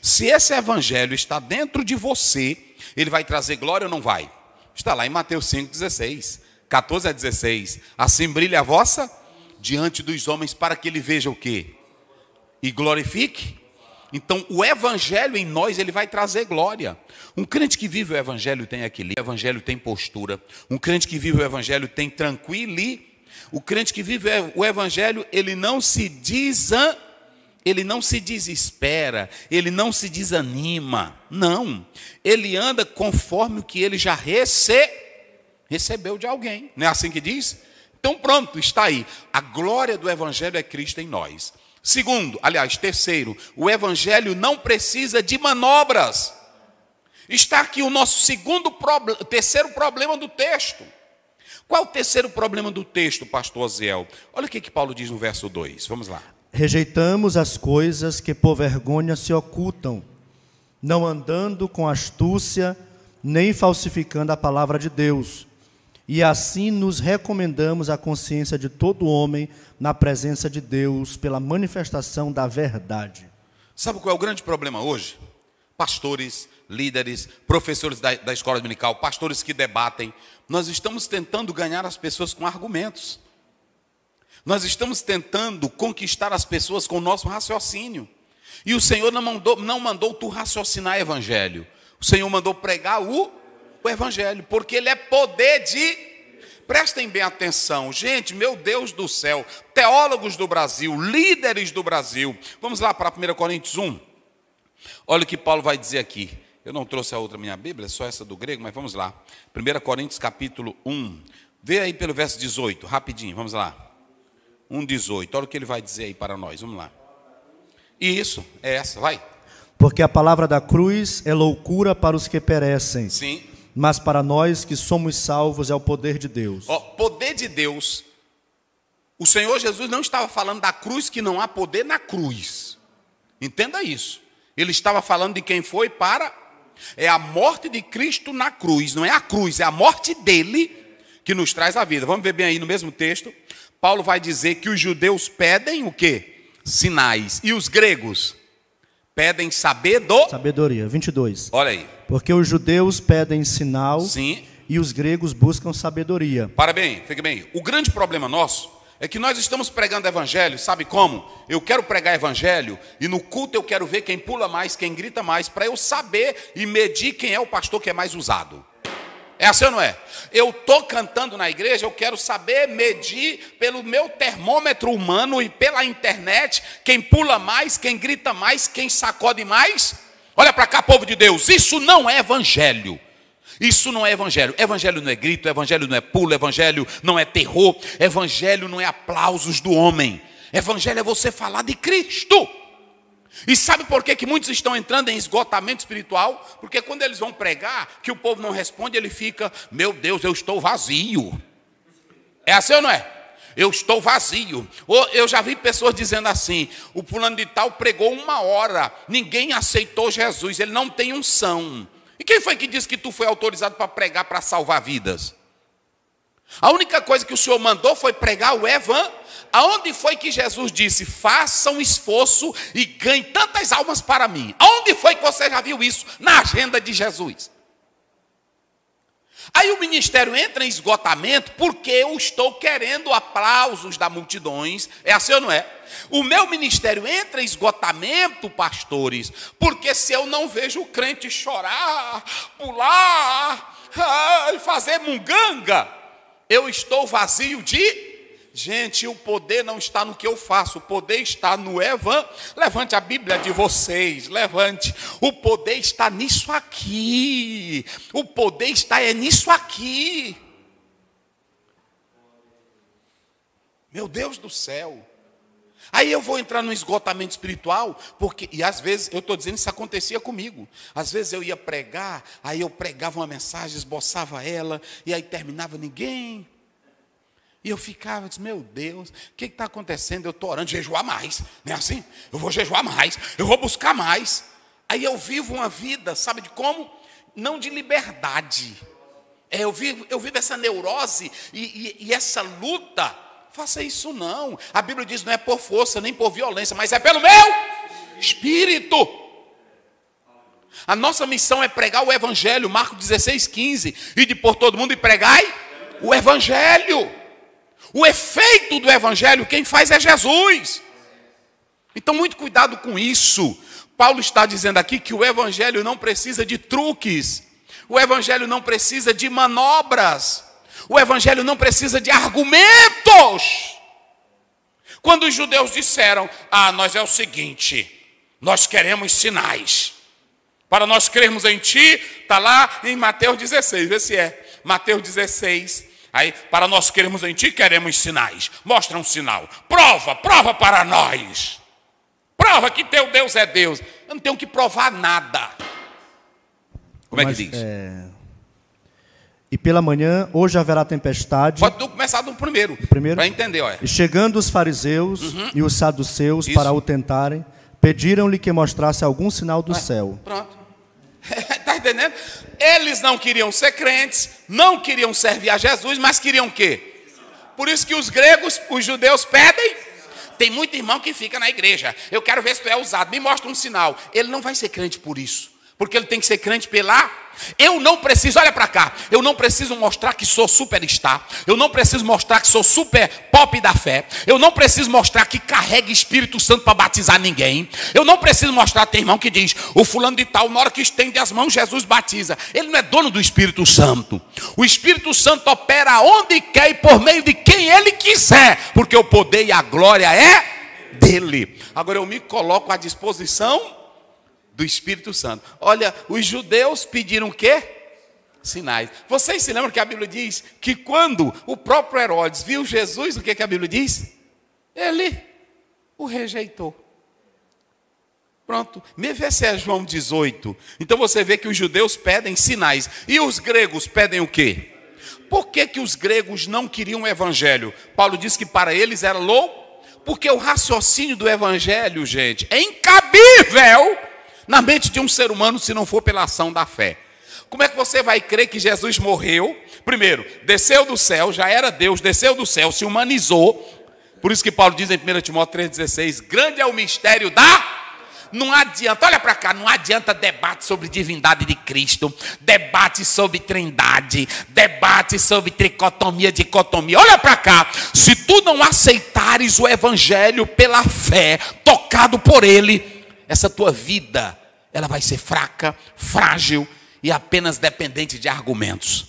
Se esse evangelho está dentro de você, ele vai trazer glória ou não vai? Está lá em Mateus 5,16, 14 a 16. Assim brilha a vossa diante dos homens para que ele veja o quê? E glorifique. Então, o evangelho em nós, ele vai trazer glória. Um crente que vive o evangelho tem equilíbrio, o evangelho tem postura. Um crente que vive o evangelho tem tranquilidade. O crente que vive o evangelho, ele não se desanima ele não se desespera, ele não se desanima, não. Ele anda conforme o que ele já rece recebeu de alguém. Não é assim que diz? Então pronto, está aí. A glória do evangelho é Cristo em nós. Segundo, aliás, terceiro, o evangelho não precisa de manobras. Está aqui o nosso segundo terceiro problema do texto. Qual o terceiro problema do texto, pastor Aziel? Olha o que, que Paulo diz no verso 2. Vamos lá. Rejeitamos as coisas que por vergonha se ocultam, não andando com astúcia, nem falsificando a palavra de Deus. E assim nos recomendamos à consciência de todo homem na presença de Deus pela manifestação da verdade. Sabe qual é o grande problema hoje? Pastores, líderes, professores da, da escola dominical, pastores que debatem. Nós estamos tentando ganhar as pessoas com argumentos. Nós estamos tentando conquistar as pessoas com o nosso raciocínio. E o Senhor não mandou, não mandou tu raciocinar evangelho. O Senhor mandou pregar o, o evangelho, porque ele é poder de Prestem bem atenção, gente, meu Deus do céu, teólogos do Brasil, líderes do Brasil. Vamos lá para 1 Coríntios 1. Olha o que Paulo vai dizer aqui. Eu não trouxe a outra minha Bíblia, só essa do grego, mas vamos lá. 1 Coríntios capítulo 1. Vê aí pelo verso 18, rapidinho, vamos lá. 1,18. Olha o que ele vai dizer aí para nós. Vamos lá. E isso, é essa, vai. Porque a palavra da cruz é loucura para os que perecem. Sim. Mas para nós que somos salvos é o poder de Deus. Ó, poder de Deus. O Senhor Jesus não estava falando da cruz que não há poder na cruz. Entenda isso. Ele estava falando de quem foi para é a morte de Cristo na cruz, não é a cruz, é a morte dele que nos traz a vida. Vamos ver bem aí no mesmo texto. Paulo vai dizer que os judeus pedem o quê? Sinais. E os gregos pedem sabedoria. Sabedoria, 22. Olha aí. Porque os judeus pedem sinal. Sim. E os gregos buscam sabedoria. Parabéns, fique bem. O grande problema nosso é que nós estamos pregando evangelho, sabe como? Eu quero pregar evangelho e no culto eu quero ver quem pula mais, quem grita mais, para eu saber e medir quem é o pastor que é mais usado. É assim ou não é? Eu estou cantando na igreja, eu quero saber medir pelo meu termômetro humano e pela internet quem pula mais, quem grita mais, quem sacode mais. Olha para cá, povo de Deus, isso não é evangelho. Isso não é evangelho. Evangelho não é grito, evangelho não é pulo, evangelho não é terror, evangelho não é aplausos do homem. Evangelho é você falar de Cristo. E sabe por que, que muitos estão entrando em esgotamento espiritual? Porque quando eles vão pregar, que o povo não responde, ele fica, meu Deus, eu estou vazio. É assim ou não é? Eu estou vazio. Ou eu já vi pessoas dizendo assim: o fulano de tal pregou uma hora, ninguém aceitou Jesus, ele não tem unção. E quem foi que disse que tu foi autorizado para pregar para salvar vidas? A única coisa que o Senhor mandou foi pregar o evangelho. Aonde foi que Jesus disse: "Faça um esforço e ganhe tantas almas para mim"? Aonde foi que você já viu isso na agenda de Jesus? Aí o ministério entra em esgotamento porque eu estou querendo aplausos da multidões. É assim ou não é? O meu ministério entra em esgotamento, pastores, porque se eu não vejo o crente chorar, pular, ah, fazer munganga, eu estou vazio de. Gente, o poder não está no que eu faço, o poder está no Evan. Levante a Bíblia de vocês, levante. O poder está nisso aqui. O poder está é nisso aqui. Meu Deus do céu. Aí eu vou entrar no esgotamento espiritual, porque e às vezes eu estou dizendo isso acontecia comigo. Às vezes eu ia pregar, aí eu pregava uma mensagem, esboçava ela e aí terminava ninguém. E eu ficava, disse, meu Deus, o que está acontecendo? Eu estou orando, jejuar mais, não é assim? Eu vou jejuar mais, eu vou buscar mais. Aí eu vivo uma vida, sabe de como? Não de liberdade. É, eu, vivo, eu vivo essa neurose e, e, e essa luta faça isso não. A Bíblia diz: não é por força nem por violência, mas é pelo meu espírito. A nossa missão é pregar o Evangelho, Marcos 16, 15, e de por todo mundo e pregai o Evangelho. O efeito do Evangelho, quem faz é Jesus. Então, muito cuidado com isso. Paulo está dizendo aqui que o Evangelho não precisa de truques, o Evangelho não precisa de manobras. O evangelho não precisa de argumentos. Quando os judeus disseram: "Ah, nós é o seguinte, nós queremos sinais. Para nós crermos em ti", tá lá em Mateus 16, esse é. Mateus 16, Aí, para nós queremos em ti, queremos sinais. Mostra um sinal. Prova, prova para nós. Prova que teu Deus é Deus. Eu não tenho que provar nada. Como Mas, é que diz? É, e pela manhã, hoje haverá tempestade. Pode tudo começar do primeiro. primeiro. Para entender, olha. E chegando os fariseus uhum. e os saduceus Isso. para o tentarem, pediram-lhe que mostrasse algum sinal do ah, céu. Pronto. Está entendendo? Eles não queriam ser crentes, não queriam servir a Jesus, mas queriam o quê? Por isso que os gregos, os judeus pedem. Tem muito irmão que fica na igreja. Eu quero ver se tu é usado. Me mostra um sinal. Ele não vai ser crente por isso. Porque ele tem que ser crente pela eu não preciso, olha para cá, eu não preciso mostrar que sou superstar, eu não preciso mostrar que sou super pop da fé, eu não preciso mostrar que carrega Espírito Santo para batizar ninguém, eu não preciso mostrar, tem irmão que diz, o fulano de tal, na hora que estende as mãos, Jesus batiza. Ele não é dono do Espírito Santo. O Espírito Santo opera onde quer e por meio de quem ele quiser, porque o poder e a glória é dele. Agora eu me coloco à disposição do Espírito Santo. Olha, os judeus pediram o quê? Sinais. Vocês se lembram que a Bíblia diz que quando o próprio Herodes viu Jesus, o que, que a Bíblia diz? Ele o rejeitou. Pronto, me vê se é João 18. Então você vê que os judeus pedem sinais. E os gregos pedem o quê? Por que, que os gregos não queriam o evangelho? Paulo diz que para eles era louco, porque o raciocínio do evangelho, gente, é incabível na mente de um ser humano se não for pela ação da fé. Como é que você vai crer que Jesus morreu? Primeiro, desceu do céu, já era Deus, desceu do céu, se humanizou. Por isso que Paulo diz em 1 Timóteo 3,16: grande é o mistério da não adianta, olha para cá, não adianta debate sobre divindade de Cristo, debate sobre trindade, debate sobre tricotomia, dicotomia. Olha para cá, se tu não aceitares o evangelho pela fé, tocado por ele, essa tua vida ela vai ser fraca, frágil e apenas dependente de argumentos.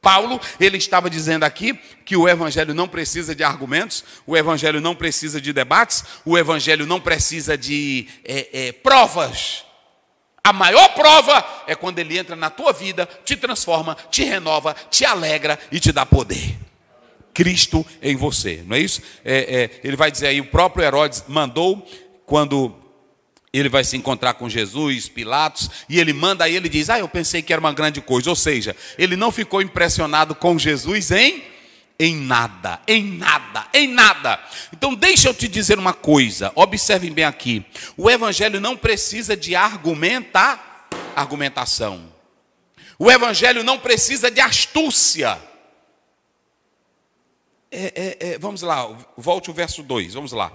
Paulo, ele estava dizendo aqui que o evangelho não precisa de argumentos, o evangelho não precisa de debates, o evangelho não precisa de é, é, provas. A maior prova é quando ele entra na tua vida, te transforma, te renova, te alegra e te dá poder. Cristo em você, não é isso? É, é ele vai dizer aí, o próprio Herodes mandou, quando ele vai se encontrar com Jesus, Pilatos, e ele manda aí, ele diz: Ah, eu pensei que era uma grande coisa. Ou seja, ele não ficou impressionado com Jesus em, em nada, em nada, em nada. Então, deixa eu te dizer uma coisa, observem bem aqui: o Evangelho não precisa de argumentar, argumentação, o Evangelho não precisa de astúcia. É, é, é, vamos lá, volte o verso 2, vamos lá,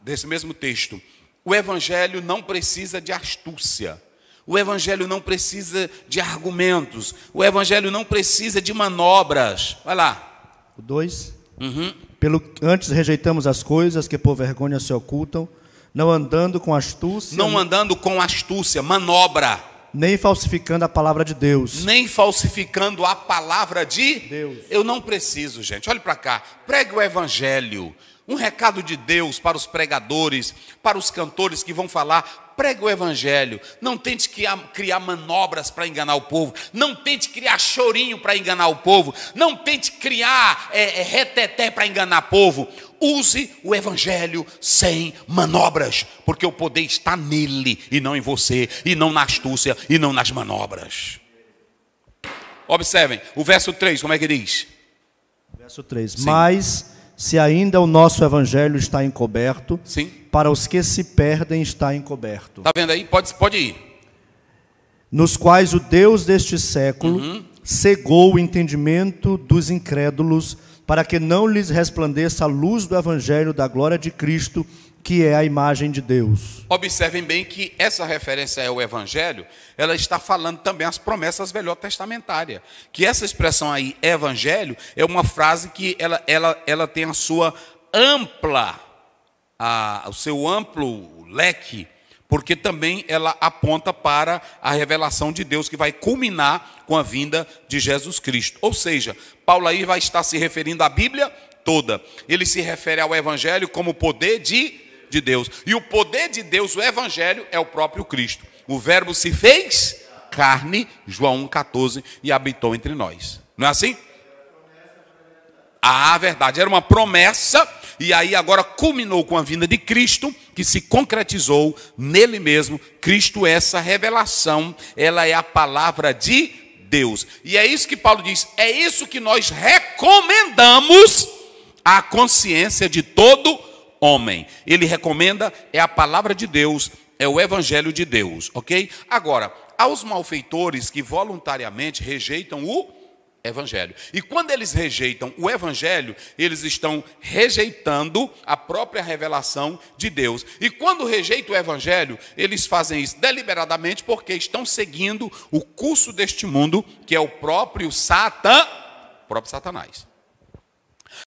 desse mesmo texto. O evangelho não precisa de astúcia. O evangelho não precisa de argumentos. O evangelho não precisa de manobras. Vai lá. O 2. Uhum. Pelo antes rejeitamos as coisas que por vergonha se ocultam, não andando com astúcia. Não andando com astúcia, manobra. Nem falsificando a palavra de Deus. Nem falsificando a palavra de Deus. Eu não preciso, gente. Olhe para cá. Pregue o evangelho. Um recado de Deus para os pregadores, para os cantores que vão falar, pregue o evangelho. Não tente criar manobras para enganar o povo. Não tente criar chorinho para enganar o povo. Não tente criar é, é, reteté para enganar o povo. Use o evangelho sem manobras, porque o poder está nele e não em você, e não na astúcia, e não nas manobras. Observem, o verso 3, como é que diz? Verso 3. Sim. Mas se ainda o nosso evangelho está encoberto, Sim. para os que se perdem está encoberto. Tá vendo aí? Pode, pode ir. Nos quais o Deus deste século uhum. cegou o entendimento dos incrédulos, para que não lhes resplandeça a luz do evangelho da glória de Cristo, que é a imagem de Deus. Observem bem que essa referência ao Evangelho, ela está falando também as promessas velhotestamentárias. testamentárias Que essa expressão aí, Evangelho, é uma frase que ela, ela, ela tem a sua ampla, a, o seu amplo leque, porque também ela aponta para a revelação de Deus que vai culminar com a vinda de Jesus Cristo. Ou seja, Paulo aí vai estar se referindo à Bíblia toda. Ele se refere ao Evangelho como poder de de Deus. E o poder de Deus, o evangelho, é o próprio Cristo. O verbo se fez carne, João 1,14, e habitou entre nós. Não é assim? Ah, verdade. Era uma promessa, e aí agora culminou com a vinda de Cristo, que se concretizou nele mesmo. Cristo essa revelação, ela é a palavra de Deus. E é isso que Paulo diz, é isso que nós recomendamos à consciência de todo mundo homem. Ele recomenda é a palavra de Deus, é o evangelho de Deus, ok? Agora, aos malfeitores que voluntariamente rejeitam o evangelho. E quando eles rejeitam o evangelho, eles estão rejeitando a própria revelação de Deus. E quando rejeitam o evangelho, eles fazem isso deliberadamente porque estão seguindo o curso deste mundo, que é o próprio Satã, o próprio Satanás.